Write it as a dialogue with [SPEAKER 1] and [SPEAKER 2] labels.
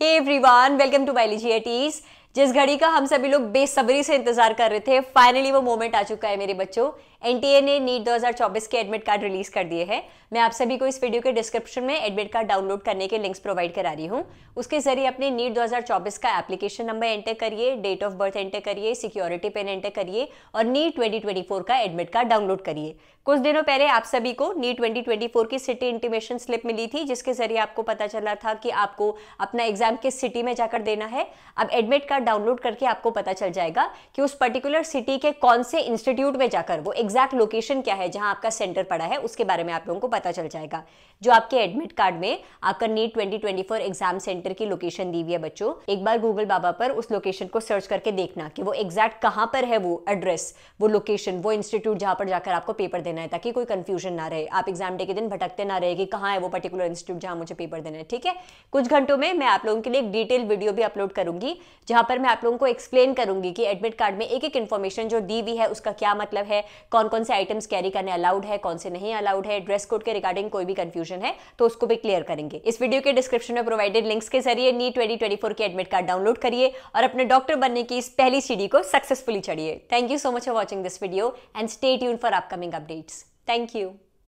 [SPEAKER 1] Hey everyone, welcome to Biology at Ease. जिस घड़ी का हम सभी लोग बेसब्री से इंतजार कर रहे थे फाइनली वो मोमेंट आ चुका है मेरे बच्चों एनटीए ने नीट 2024 के एडमिट कार्ड रिलीज कर दिए हैं मैं आप सभी को इस वीडियो के डिस्क्रिप्शन में एडमिट कार्ड डाउनलोड करने के लिंक्स प्रोवाइड करा रही हूँ उसके जरिए अपने नीट 2024 का एप्लीकेशन नंबर एंटर करिए डेट ऑफ बर्थ एंटर करिए सिक्योरिटी पेन एंटर करिए और नीट फोर का एडमिट कार्ड डाउनलोड करिए कुछ दिनों पहले आप सभी को नीट फोर की सिटी इंटीमेशन स्लिप मिली थी जिसके जरिए आपको पता चला था कि आपको अपना एग्जाम किस सिटी में जाकर देना है अब एडमिट कार्ड डाउनलोड करके आपको पता चल जाएगा कि उस पर्टिकुलर सिटी के कौन से इंस्टीट्यूट में जाकर वो एग्जैक्ट लोकेशन क्या है जहां आपका सेंटर पड़ा है उसके बारे में आप लोगों को पता चल जाएगा जो आपके एडमिट कार्ड में आपका नीट ट्वेंटी एग्जाम सेंटर की लोकेशन दी हुई है बच्चों एक बार गूगल बाबा पर उस लोकेशन को सर्च करके देखना कि वो एग्जैक्ट कहाँ पर है वो एड्रेस वो लोकेशन वो इंस्टीट्यूट जहाँ पर जाकर आपको पेपर देना है ताकि कोई कंफ्यूजन ना रहे आप एग्जाम डे के दिन भटकते ना रहे कि कहाँ है वो पर्टिकुलर इंस्टीट्यूट जहाँ मुझे पेपर देना है ठीक है कुछ घंटों में मैं आप लोगों के लिए एक डिटेल वीडियो भी अपलोड करूंगी जहां पर मैं आप लोगों को एक्सप्लेन करूंगी कि एडमिट कार्ड में एक एक इन्फॉर्मेशन जो दी हुई है उसका क्या मतलब है कौन कौन से आइटम्स कैरी करने अलाउड है कौन से नहीं अलाउड है ड्रेस कोड के रिगार्डिंग कोई भी कंफ्यूजन है तो उसको भी क्लियर करेंगे इस वीडियो के डिस्क्रिप्शन में प्रोवाइडेड लिंक्स के जरिए नी ट्वेंटी ट्वेंटी फोर के एडमिट कार्ड डाउनलोड करिए और अपने डॉक्टर बनने की इस पहली सीढ़ी को सक्सेसफुली चढ़िए thank you so much for watching this video and stay tune for upcoming updates thank you